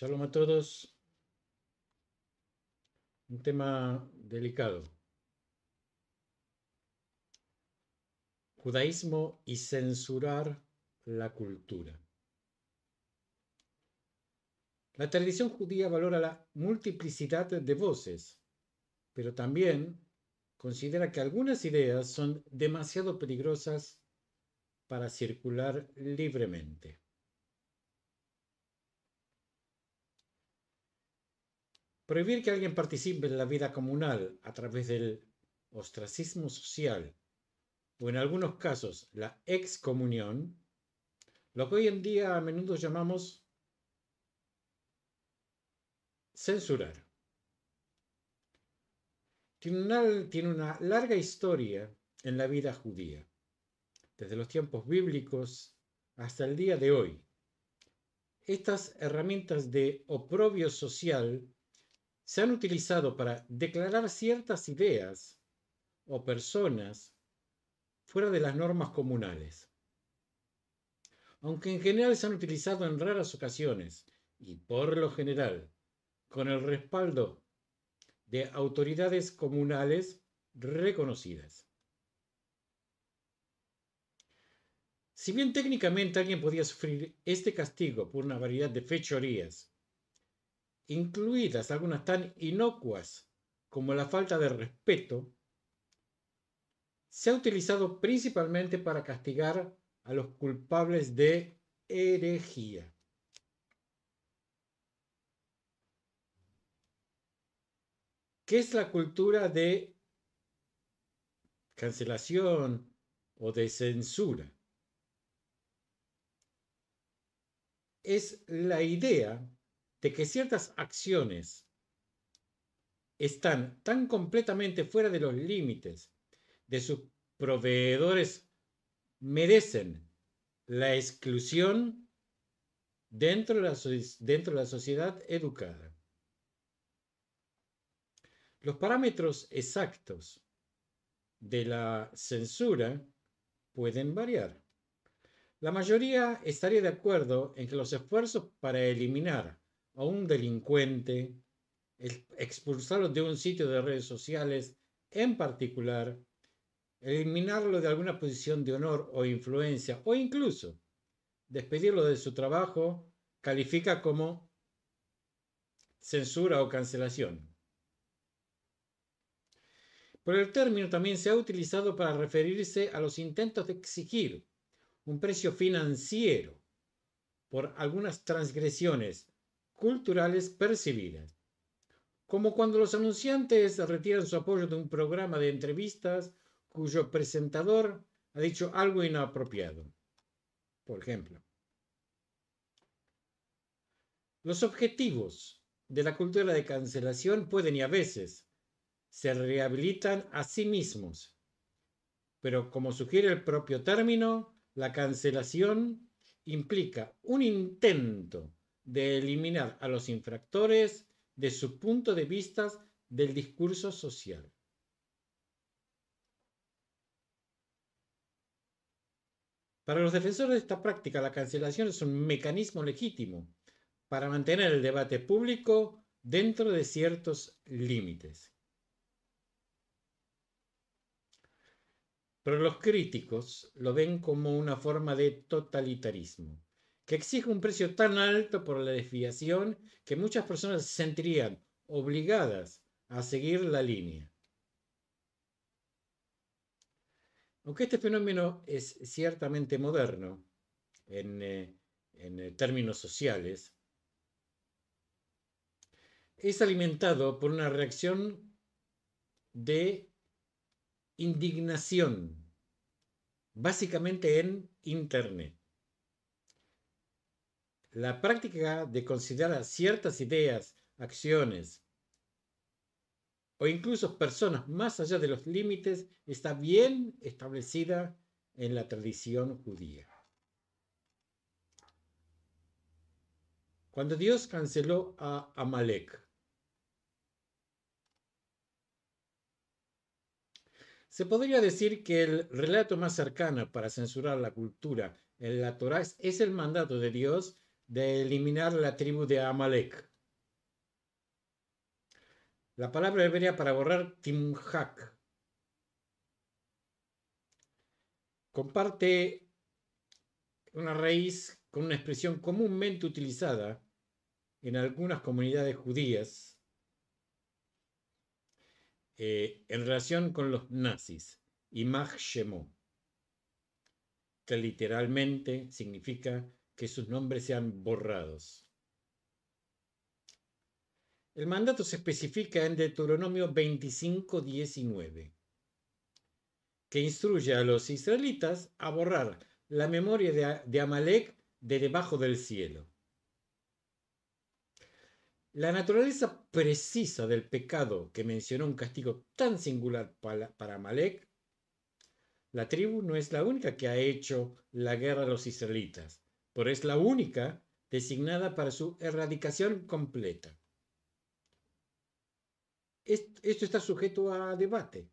Shalom a todos. Un tema delicado. Judaísmo y censurar la cultura. La tradición judía valora la multiplicidad de voces, pero también considera que algunas ideas son demasiado peligrosas para circular libremente. Prohibir que alguien participe en la vida comunal a través del ostracismo social o en algunos casos la excomunión, lo que hoy en día a menudo llamamos censurar. Tiene una, tiene una larga historia en la vida judía, desde los tiempos bíblicos hasta el día de hoy. Estas herramientas de oprobio social se han utilizado para declarar ciertas ideas o personas fuera de las normas comunales. Aunque en general se han utilizado en raras ocasiones y por lo general con el respaldo de autoridades comunales reconocidas. Si bien técnicamente alguien podía sufrir este castigo por una variedad de fechorías incluidas algunas tan inocuas como la falta de respeto, se ha utilizado principalmente para castigar a los culpables de herejía. ¿Qué es la cultura de cancelación o de censura? Es la idea de que ciertas acciones están tan completamente fuera de los límites de sus proveedores merecen la exclusión dentro de la, dentro la sociedad educada. Los parámetros exactos de la censura pueden variar. La mayoría estaría de acuerdo en que los esfuerzos para eliminar a un delincuente, expulsarlo de un sitio de redes sociales en particular, eliminarlo de alguna posición de honor o influencia o incluso despedirlo de su trabajo, califica como censura o cancelación. Pero el término también se ha utilizado para referirse a los intentos de exigir un precio financiero por algunas transgresiones culturales percibidas, como cuando los anunciantes retiran su apoyo de un programa de entrevistas cuyo presentador ha dicho algo inapropiado, por ejemplo. Los objetivos de la cultura de cancelación pueden y a veces se rehabilitan a sí mismos, pero como sugiere el propio término, la cancelación implica un intento de eliminar a los infractores de su punto de vista del discurso social. Para los defensores de esta práctica, la cancelación es un mecanismo legítimo para mantener el debate público dentro de ciertos límites. Pero los críticos lo ven como una forma de totalitarismo que exige un precio tan alto por la desviación que muchas personas se sentirían obligadas a seguir la línea. Aunque este fenómeno es ciertamente moderno en, eh, en eh, términos sociales, es alimentado por una reacción de indignación, básicamente en Internet. La práctica de considerar ciertas ideas, acciones o incluso personas más allá de los límites está bien establecida en la tradición judía. Cuando Dios canceló a Amalek, se podría decir que el relato más cercano para censurar la cultura en la Torah es el mandato de Dios de eliminar la tribu de Amalek. La palabra hebrea para borrar, Timhak. Comparte una raíz con una expresión comúnmente utilizada en algunas comunidades judías eh, en relación con los nazis, Imag Shemo, que literalmente significa que sus nombres sean borrados. El mandato se especifica en Deuteronomio 25:19, que instruye a los israelitas a borrar la memoria de, Amalek de debajo del cielo. La naturaleza precisa del pecado que mencionó un castigo tan singular para, para Amalek, la tribu no es la única que ha hecho la guerra a los israelitas. Por es la única designada para su erradicación completa. Esto está sujeto a debate.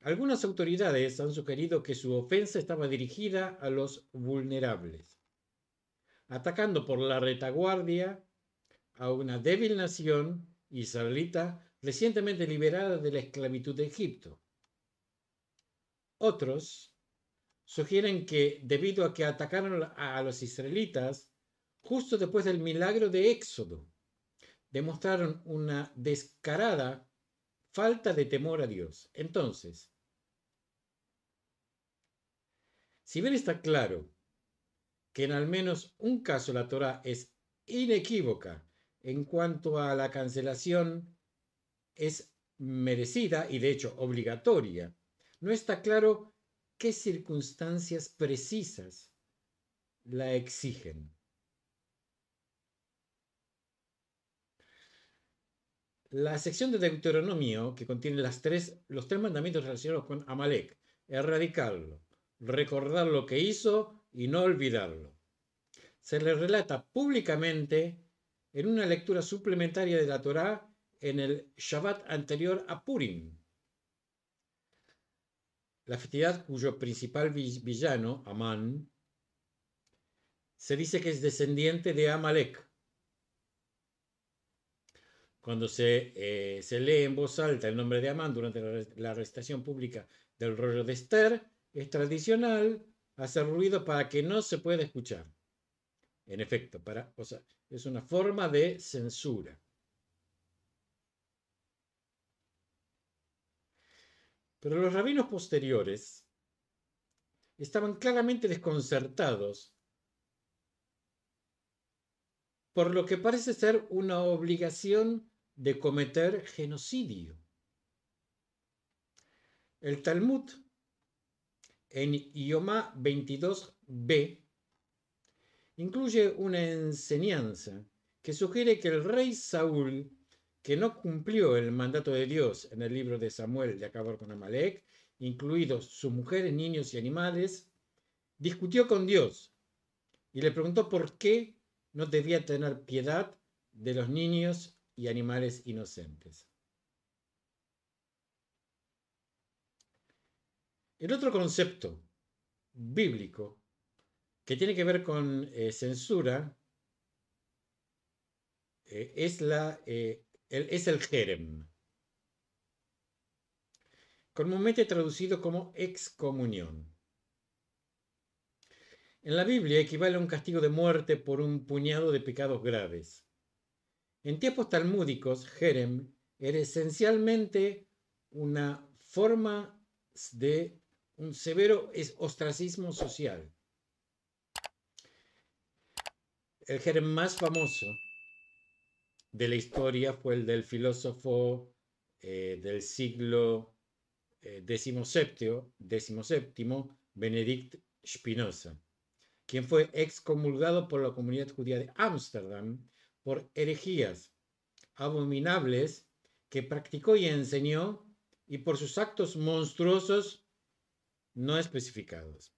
Algunas autoridades han sugerido que su ofensa estaba dirigida a los vulnerables, atacando por la retaguardia a una débil nación israelita recientemente liberada de la esclavitud de Egipto. Otros sugieren que debido a que atacaron a los israelitas justo después del milagro de Éxodo, demostraron una descarada falta de temor a Dios. Entonces, si bien está claro que en al menos un caso la Torah es inequívoca en cuanto a la cancelación, es merecida y de hecho obligatoria, no está claro qué circunstancias precisas la exigen. La sección de Deuteronomio, que contiene los tres mandamientos relacionados con Amalek, erradicarlo, recordar lo que hizo y no olvidarlo. Se le relata públicamente en una lectura suplementaria de la Torá en el Shabbat anterior a Purim, la festividad cuyo principal villano, Amán, se dice que es descendiente de Amalek. Cuando se, eh, lee en voz alta el nombre de Amán durante la, la recitación pública del rollo de Esther, es tradicional hacer ruido para que no se pueda escuchar. En efecto, para, o es una forma de censura. Pero los rabinos posteriores estaban claramente desconcertados por lo que parece ser una obligación de cometer genocidio. El Talmud en Ioma 22b incluye una enseñanza que sugiere que el rey Saúl que no cumplió el mandato de Dios en el libro de Samuel de acabar con Amalek, incluidos sus mujeres, niños y animales, discutió con Dios y le preguntó por qué no debía tener piedad de los niños y animales inocentes. El otro concepto bíblico que tiene que ver con eh, censura eh, es la eh, es el Jerem. Comúnmente traducido como excomunión. En la Biblia equivale a un castigo de muerte por un puñado de pecados graves. En tiempos talmúdicos, Jerem era esencialmente una forma de un severo ostracismo social. El Jerem más famoso de la historia fue el del filósofo eh, del siglo XVII, eh, XVII, Benedict Spinoza, quien fue excomulgado por la comunidad judía de Ámsterdam por herejías abominables que practicó y enseñó y por sus actos monstruosos no especificados.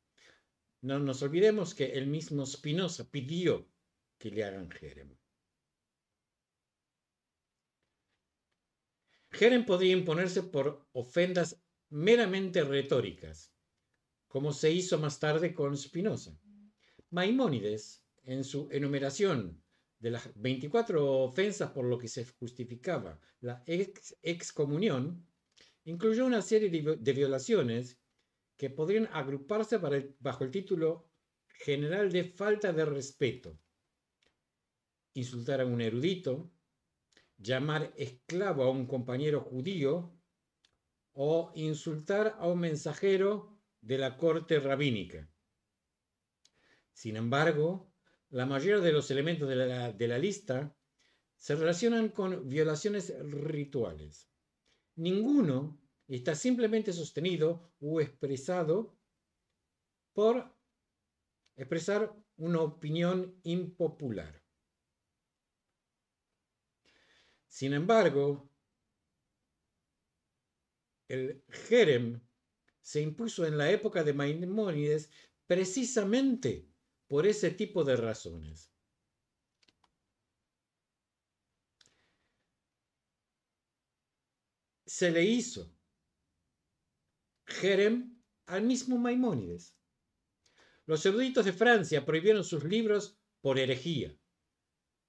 No nos olvidemos que el mismo Spinoza pidió que le hagan Jerem. Jerem podría imponerse por ofendas meramente retóricas, como se hizo más tarde con Spinoza. Maimónides, en su enumeración de las 24 ofensas por lo que se justificaba la excomunión, incluyó una serie de violaciones que podrían agruparse bajo el título general de falta de respeto. Insultar a un erudito, llamar esclavo a un compañero judío o insultar a un mensajero de la corte rabínica. Sin embargo, la mayoría de los elementos de la, lista se relacionan con violaciones rituales. Ninguno está simplemente sostenido o expresado por expresar una opinión impopular. Sin embargo, el Jerem se impuso en la época de Maimónides precisamente por ese tipo de razones. Se le hizo Jerem al mismo Maimónides. Los eruditos de Francia prohibieron sus libros por herejía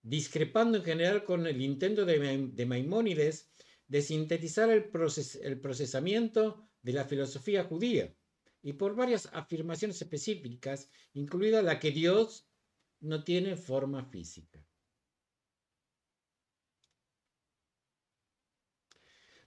discrepando en general con el intento de, Maimónides de sintetizar el, procesamiento de la filosofía judía, y por varias afirmaciones específicas, incluida la que Dios no tiene forma física.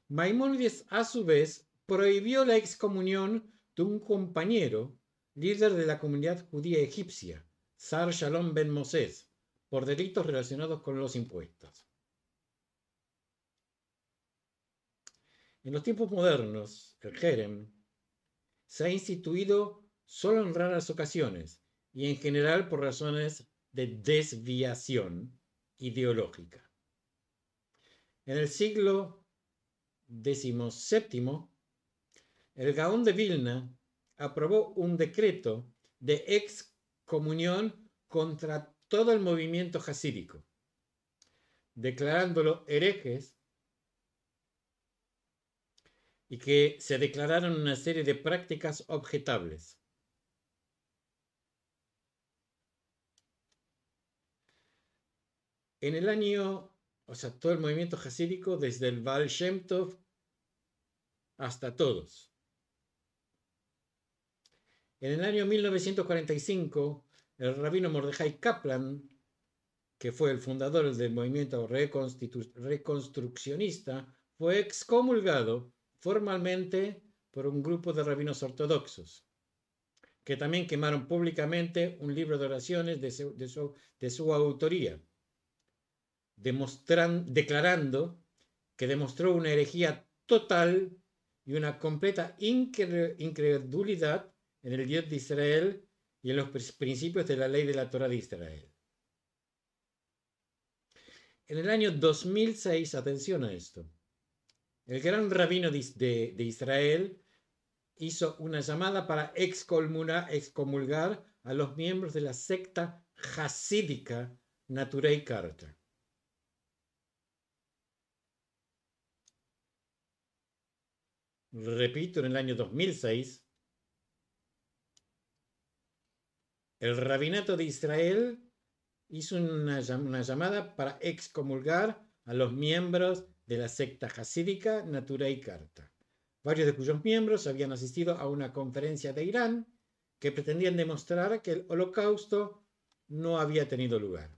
Maimónides, a su vez, prohibió la excomunión de un compañero, líder de la comunidad judía egipcia, Sar Shalom ben Moses, por delitos relacionados con los impuestos. En los tiempos modernos, el Jerem se ha instituido solo en raras ocasiones y en general por razones de desviación ideológica. En el siglo XVII, el Gaón de Vilna aprobó un decreto de excomunión contra todo el movimiento jasídico, declarándolo herejes y que se declararon una serie de prácticas objetables. En el año, o sea, todo el movimiento jasídico, desde el Baal hasta todos. En el año 1945, el rabino Mordejai Kaplan, que fue el fundador del movimiento reconstruccionista, fue excomulgado formalmente por un grupo de rabinos ortodoxos, que también quemaron públicamente un libro de oraciones de su, de su autoría, declarando que demostró una herejía total y una completa incredulidad en el Dios de Israel y en los principios de la ley de la Torah de Israel. En el año 2006, atención a esto, el gran rabino de, Israel hizo una llamada para excomulgar a los miembros de la secta hasídica y Carta. Repito, en el año 2006, El rabinato de Israel hizo una, llamada para excomulgar a los miembros de la secta hasídica Natura y Carta, varios de cuyos miembros habían asistido a una conferencia de Irán que pretendían demostrar que el holocausto no había tenido lugar.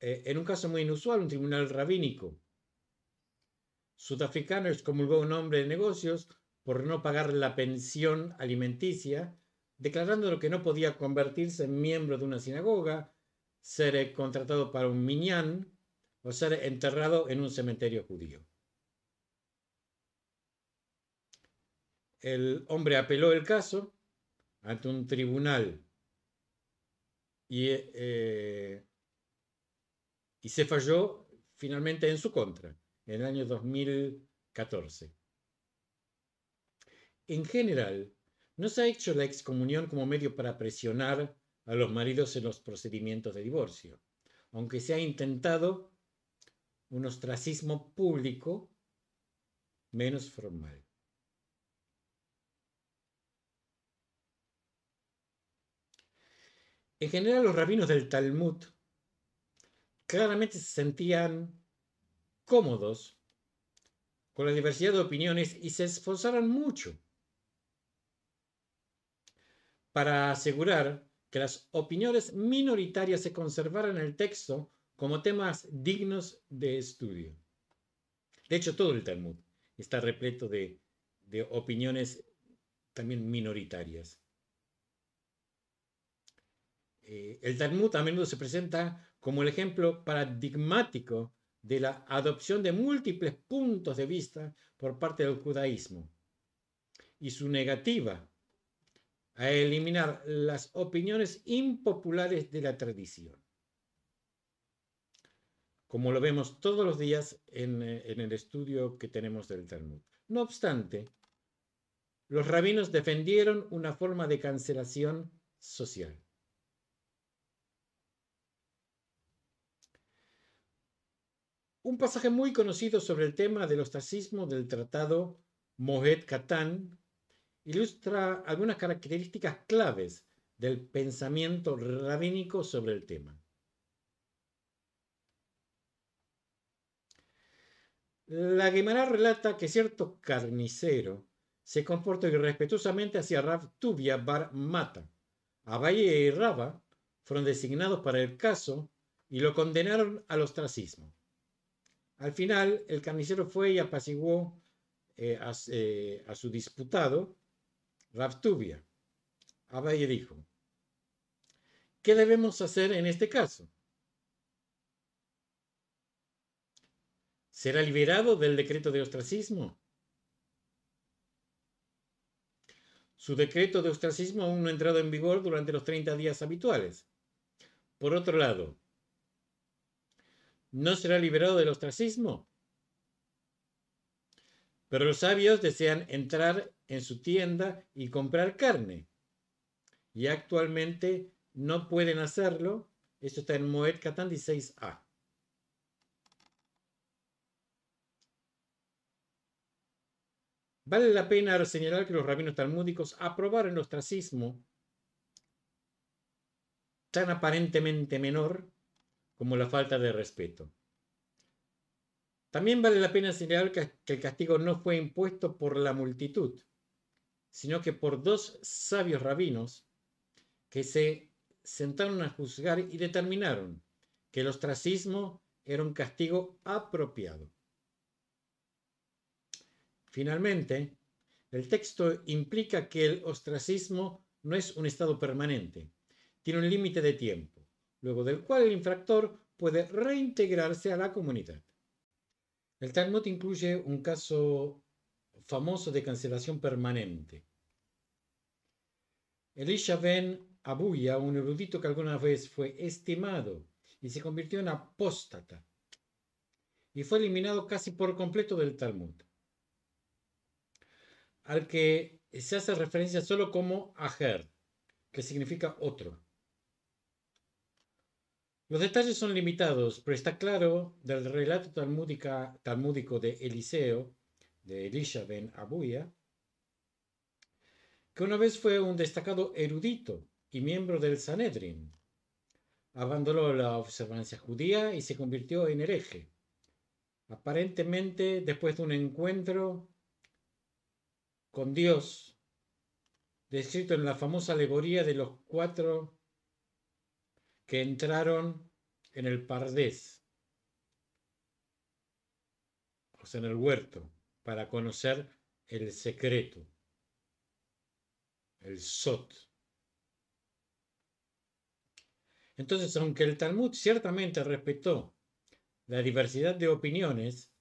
Eh, en un caso muy inusual, un tribunal rabínico sudafricano excomulgó a un hombre de negocios por no pagar la pensión alimenticia, declarando que no podía convertirse en miembro de una sinagoga, ser eh, contratado para un miñán o ser enterrado en un cementerio judío. El hombre apeló el caso ante un tribunal y, eh, eh, y se falló finalmente en su contra en el año 2014. En general, no se ha hecho la excomunión como medio para presionar a los maridos en los procedimientos de divorcio, aunque se ha intentado un ostracismo público menos formal. En general, los rabinos del Talmud claramente se sentían cómodos con la diversidad de opiniones y se esforzaron mucho para asegurar que las opiniones minoritarias se conservaran en el texto como temas dignos de estudio. De hecho, todo el Talmud está repleto de, opiniones también minoritarias. Eh, el Talmud a menudo se presenta como el ejemplo paradigmático de la adopción de múltiples puntos de vista por parte del judaísmo y su negativa a eliminar las opiniones impopulares de la tradición, como lo vemos todos los días eh, en, el estudio que tenemos del Talmud. No obstante, los rabinos defendieron una forma de cancelación social. Un pasaje muy conocido sobre el tema del ostracismo del tratado Moed Katan ilustra algunas características claves del pensamiento rabínico sobre el tema. La Guemara relata que cierto carnicero se comportó irrespetuosamente hacia Rav Tubia Bar Mata. Abaye y e Rava fueron designados para el caso y lo condenaron al ostracismo. Al final, el carnicero fue y apaciguó eh, a, eh, a su disputado Raptubia. Abaye dijo, ¿qué debemos hacer en este caso? ¿Será liberado del decreto de ostracismo? Su decreto de ostracismo aún no ha entrado en vigor durante los 30 días habituales. Por otro lado, ¿no será liberado del ostracismo? Pero los sabios desean entrar en su tienda y comprar carne. Y actualmente no pueden hacerlo. Esto está en Moed Catán 16A. Vale la pena señalar que los rabinos talmúdicos aprobaron el ostracismo tan aparentemente menor como la falta de respeto. También vale la pena señalar que el castigo no fue impuesto por la multitud, sino que por dos sabios rabinos que se sentaron a juzgar y determinaron que el ostracismo era un castigo apropiado. Finalmente, el texto implica que el ostracismo no es un estado permanente, tiene un límite de tiempo, luego del cual el infractor puede reintegrarse a la comunidad. El Talmud incluye un caso famoso de cancelación permanente. Elisha Ben Abuya, un erudito que alguna vez fue estimado y se convirtió en apóstata y fue eliminado casi por completo del Talmud, al que se hace referencia solo como Aher, que significa otro. Los detalles son limitados, pero está claro del relato talmúdico de Eliseo de Elisha ben Abuya, que una vez fue un destacado erudito y miembro del Sanedrin. Abandonó la observancia judía y se convirtió en hereje, aparentemente después de un encuentro con Dios, descrito en la famosa alegoría de los cuatro que entraron en el Pardés, o sea, en el huerto para conocer el secreto, el Sot. Entonces, aunque el Talmud ciertamente respetó la diversidad de opiniones,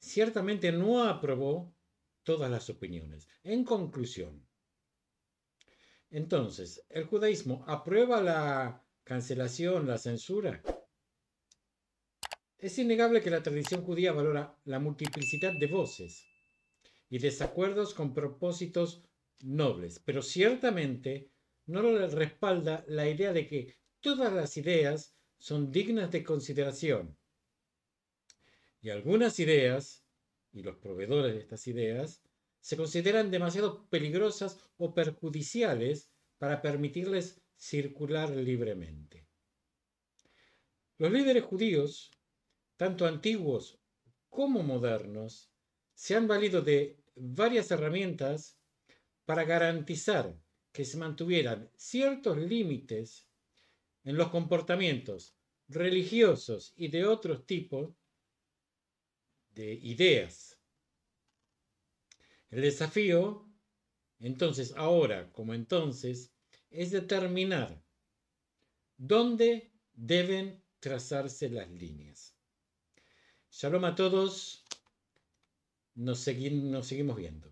ciertamente no aprobó todas las opiniones. En conclusión, entonces, ¿el judaísmo aprueba la cancelación, la censura? Es innegable que la tradición judía valora la multiplicidad de voces y desacuerdos con propósitos nobles, pero ciertamente no lo respalda la idea de que todas las ideas son dignas de consideración. Y algunas ideas, y los proveedores de estas ideas, se consideran demasiado peligrosas o perjudiciales para permitirles circular libremente. Los líderes judíos tanto antiguos como modernos, se han valido de varias herramientas para garantizar que se mantuvieran ciertos límites en los comportamientos religiosos y de otros tipos de ideas. El desafío, entonces, ahora como entonces, es determinar dónde deben trazarse las líneas. Shalom a todos. Nos, nos seguimos viendo.